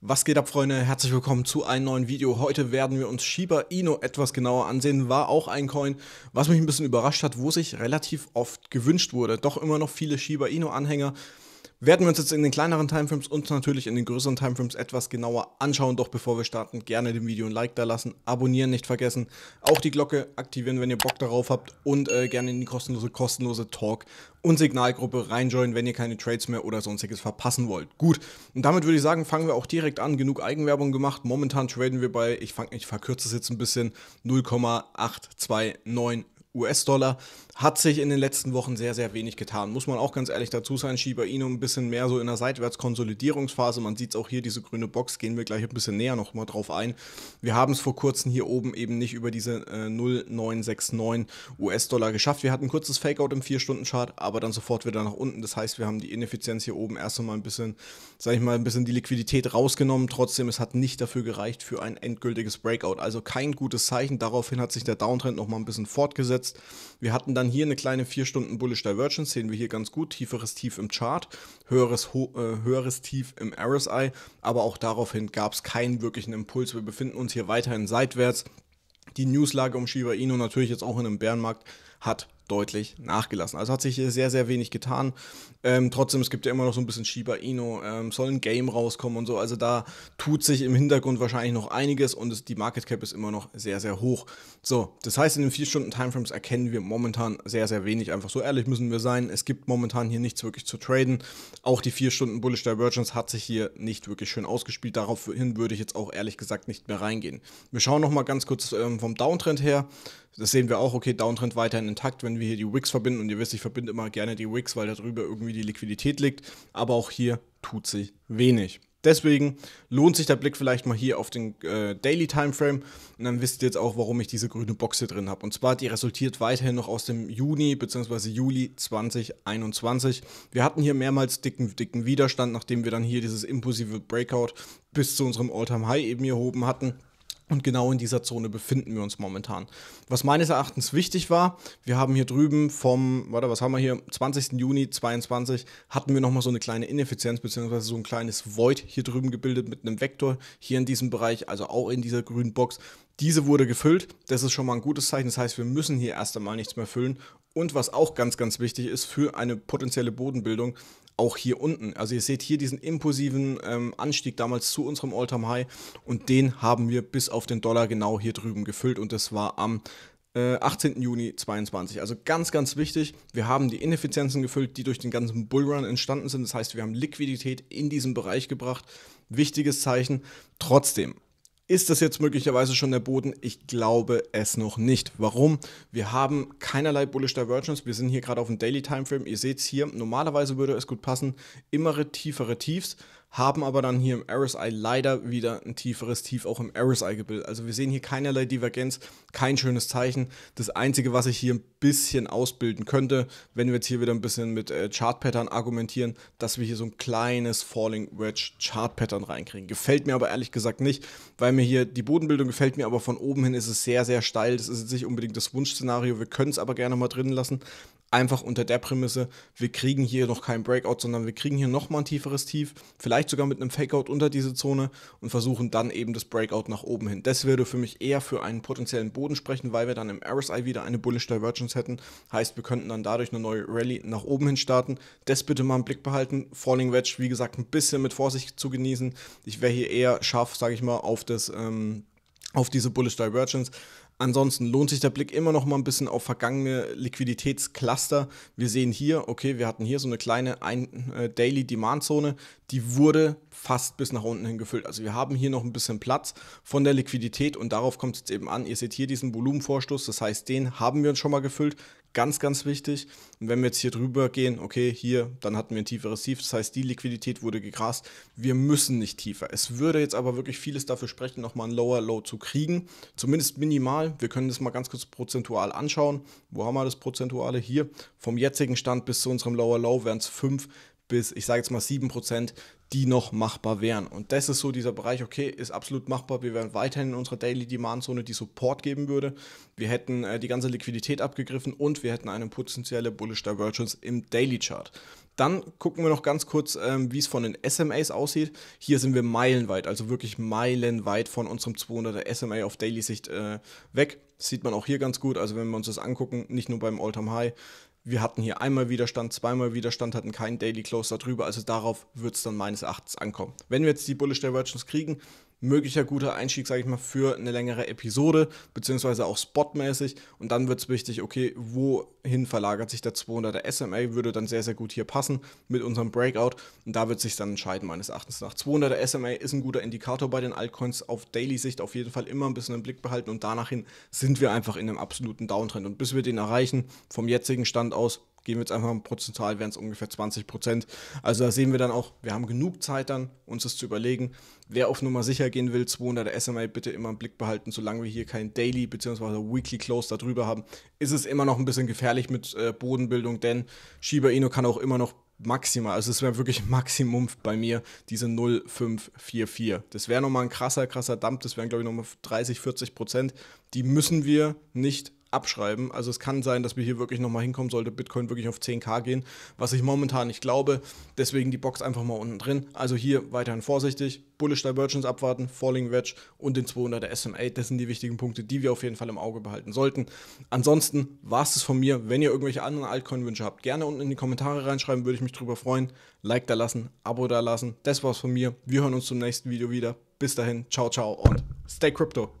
Was geht ab, Freunde? Herzlich willkommen zu einem neuen Video. Heute werden wir uns Shiba Inu etwas genauer ansehen. War auch ein Coin, was mich ein bisschen überrascht hat, wo sich relativ oft gewünscht wurde. Doch immer noch viele Shiba Inu-Anhänger werden wir uns jetzt in den kleineren Timeframes und natürlich in den größeren Timeframes etwas genauer anschauen. Doch bevor wir starten, gerne dem Video ein Like da lassen, abonnieren nicht vergessen, auch die Glocke aktivieren, wenn ihr Bock darauf habt und äh, gerne in die kostenlose, kostenlose Talk- und Signalgruppe reinjoinen, wenn ihr keine Trades mehr oder sonstiges verpassen wollt. Gut, und damit würde ich sagen, fangen wir auch direkt an. Genug Eigenwerbung gemacht. Momentan traden wir bei, ich, fang, ich verkürze es jetzt ein bisschen, 0,829 US-Dollar hat sich in den letzten Wochen sehr, sehr wenig getan. Muss man auch ganz ehrlich dazu sein, Shiba Inu ein bisschen mehr so in der Seitwärtskonsolidierungsphase. Man sieht es auch hier, diese grüne Box, gehen wir gleich ein bisschen näher nochmal drauf ein. Wir haben es vor kurzem hier oben eben nicht über diese äh, 0,969 US-Dollar geschafft. Wir hatten ein kurzes Fakeout im 4-Stunden-Chart, aber dann sofort wieder nach unten. Das heißt, wir haben die Ineffizienz hier oben erst einmal ein bisschen, sag ich mal, ein bisschen die Liquidität rausgenommen. Trotzdem, es hat nicht dafür gereicht für ein endgültiges Breakout. Also kein gutes Zeichen. Daraufhin hat sich der Downtrend nochmal ein bisschen fortgesetzt gesetzt. Wir hatten dann hier eine kleine 4 Stunden Bullish Divergence, sehen wir hier ganz gut. Tieferes Tief im Chart, höheres, äh, höheres Tief im RSI, aber auch daraufhin gab es keinen wirklichen Impuls. Wir befinden uns hier weiterhin seitwärts. Die Newslage um Shiba Inu natürlich jetzt auch in einem Bärenmarkt hat deutlich nachgelassen. Also hat sich hier sehr, sehr wenig getan. Ähm, trotzdem, es gibt ja immer noch so ein bisschen Shiba Inu, ähm, soll ein Game rauskommen und so. Also da tut sich im Hintergrund wahrscheinlich noch einiges und es, die Market Cap ist immer noch sehr, sehr hoch. So, das heißt, in den vier Stunden Timeframes erkennen wir momentan sehr, sehr wenig. Einfach so ehrlich müssen wir sein. Es gibt momentan hier nichts wirklich zu traden. Auch die vier Stunden Bullish Divergence hat sich hier nicht wirklich schön ausgespielt. Daraufhin würde ich jetzt auch ehrlich gesagt nicht mehr reingehen. Wir schauen nochmal ganz kurz ähm, vom Downtrend her das sehen wir auch, okay, Downtrend weiterhin intakt, wenn wir hier die Wicks verbinden. Und ihr wisst, ich verbinde immer gerne die Wicks, weil darüber irgendwie die Liquidität liegt. Aber auch hier tut sich wenig. Deswegen lohnt sich der Blick vielleicht mal hier auf den äh, Daily Timeframe und dann wisst ihr jetzt auch, warum ich diese grüne Box hier drin habe. Und zwar, die resultiert weiterhin noch aus dem Juni bzw. Juli 2021. Wir hatten hier mehrmals dicken, dicken Widerstand, nachdem wir dann hier dieses impulsive Breakout bis zu unserem All-Time-High eben hier oben hatten. Und genau in dieser Zone befinden wir uns momentan. Was meines Erachtens wichtig war, wir haben hier drüben vom, warte, was haben wir hier, 20. Juni 2022, hatten wir nochmal so eine kleine Ineffizienz beziehungsweise so ein kleines Void hier drüben gebildet mit einem Vektor hier in diesem Bereich, also auch in dieser grünen Box. Diese wurde gefüllt, das ist schon mal ein gutes Zeichen, das heißt, wir müssen hier erst einmal nichts mehr füllen. Und was auch ganz, ganz wichtig ist für eine potenzielle Bodenbildung, auch hier unten. Also ihr seht hier diesen impulsiven ähm, Anstieg damals zu unserem All-Time-High und den haben wir bis auf den Dollar genau hier drüben gefüllt und das war am äh, 18. Juni 22. Also ganz, ganz wichtig, wir haben die Ineffizienzen gefüllt, die durch den ganzen Bullrun entstanden sind. Das heißt, wir haben Liquidität in diesen Bereich gebracht. Wichtiges Zeichen. Trotzdem, ist das jetzt möglicherweise schon der Boden? Ich glaube es noch nicht. Warum? Wir haben keinerlei Bullish Divergence. Wir sind hier gerade auf dem Daily Timeframe. Ihr seht es hier. Normalerweise würde es gut passen. Immer tiefere Tiefs haben aber dann hier im RSI leider wieder ein tieferes Tief auch im RSI gebildet. Also wir sehen hier keinerlei Divergenz, kein schönes Zeichen. Das Einzige, was ich hier ein bisschen ausbilden könnte, wenn wir jetzt hier wieder ein bisschen mit äh, Chart-Pattern argumentieren, dass wir hier so ein kleines Falling Wedge Chart-Pattern reinkriegen. Gefällt mir aber ehrlich gesagt nicht, weil mir hier die Bodenbildung gefällt mir, aber von oben hin ist es sehr, sehr steil. Das ist jetzt nicht unbedingt das Wunschszenario. Wir können es aber gerne mal drin lassen. Einfach unter der Prämisse, wir kriegen hier noch keinen Breakout, sondern wir kriegen hier nochmal ein tieferes Tief, vielleicht sogar mit einem Fakeout unter diese Zone und versuchen dann eben das Breakout nach oben hin. Das würde für mich eher für einen potenziellen Boden sprechen, weil wir dann im RSI wieder eine Bullish Divergence hätten. Heißt, wir könnten dann dadurch eine neue Rallye nach oben hin starten. Das bitte mal im Blick behalten. Falling Wedge, wie gesagt, ein bisschen mit Vorsicht zu genießen. Ich wäre hier eher scharf, sage ich mal, auf das. Ähm, auf diese Bullish Divergence. Ansonsten lohnt sich der Blick immer noch mal ein bisschen auf vergangene Liquiditätscluster. Wir sehen hier, okay, wir hatten hier so eine kleine ein äh, Daily Demand Zone, die wurde fast bis nach unten hin gefüllt. Also wir haben hier noch ein bisschen Platz von der Liquidität und darauf kommt es jetzt eben an. Ihr seht hier diesen Volumenvorstoß, das heißt, den haben wir uns schon mal gefüllt ganz, ganz wichtig. Und wenn wir jetzt hier drüber gehen, okay, hier, dann hatten wir ein tieferes Tief, das heißt, die Liquidität wurde gegrast. Wir müssen nicht tiefer. Es würde jetzt aber wirklich vieles dafür sprechen, nochmal ein Lower Low zu kriegen, zumindest minimal. Wir können das mal ganz kurz prozentual anschauen. Wo haben wir das Prozentuale? Hier, vom jetzigen Stand bis zu unserem Lower Low wären es 5 bis, ich sage jetzt mal 7%, die noch machbar wären. Und das ist so dieser Bereich, okay, ist absolut machbar. Wir wären weiterhin in unserer Daily Demand Zone, die Support geben würde. Wir hätten äh, die ganze Liquidität abgegriffen und wir hätten eine potenzielle Bullish Divergence im Daily Chart. Dann gucken wir noch ganz kurz, ähm, wie es von den SMAs aussieht. Hier sind wir meilenweit, also wirklich meilenweit von unserem 200er SMA auf Daily-Sicht äh, weg. Das sieht man auch hier ganz gut. Also wenn wir uns das angucken, nicht nur beim All-Time-High, wir hatten hier einmal Widerstand, zweimal Widerstand, hatten keinen Daily Close darüber. Also darauf wird es dann meines Erachtens ankommen. Wenn wir jetzt die Bullish Divergence kriegen, möglicher guter Einstieg, sage ich mal, für eine längere Episode, beziehungsweise auch spotmäßig. Und dann wird es wichtig, okay, wohin verlagert sich der 200er SMA? Würde dann sehr, sehr gut hier passen mit unserem Breakout. Und da wird sich dann entscheiden, meines Erachtens nach. 200er SMA ist ein guter Indikator bei den Altcoins auf Daily-Sicht. Auf jeden Fall immer ein bisschen im Blick behalten. Und danach hin sind wir einfach in einem absoluten Downtrend. Und bis wir den erreichen, vom jetzigen Stand aus, gehen wir jetzt einfach ein prozentual, wären es ungefähr 20 Prozent. Also da sehen wir dann auch, wir haben genug Zeit dann, uns das zu überlegen. Wer auf Nummer sicher gehen will, 200 SMA bitte immer im Blick behalten, solange wir hier kein Daily bzw. Weekly Close darüber haben, ist es immer noch ein bisschen gefährlich mit äh, Bodenbildung, denn Shiba Inu kann auch immer noch maximal, also es wäre wirklich Maximum bei mir, diese 0,544. Das wäre nochmal ein krasser, krasser Dump, das wären glaube ich nochmal 30, 40 Prozent. Die müssen wir nicht abschreiben. Also es kann sein, dass wir hier wirklich nochmal hinkommen, sollte Bitcoin wirklich auf 10k gehen, was ich momentan nicht glaube. Deswegen die Box einfach mal unten drin. Also hier weiterhin vorsichtig, Bullish Divergence abwarten, Falling Wedge und den 200er SMA. Das sind die wichtigen Punkte, die wir auf jeden Fall im Auge behalten sollten. Ansonsten war es das von mir. Wenn ihr irgendwelche anderen Altcoin-Wünsche habt, gerne unten in die Kommentare reinschreiben, würde ich mich drüber freuen. Like da lassen, Abo da lassen. Das war's von mir. Wir hören uns zum nächsten Video wieder. Bis dahin, ciao, ciao und stay crypto.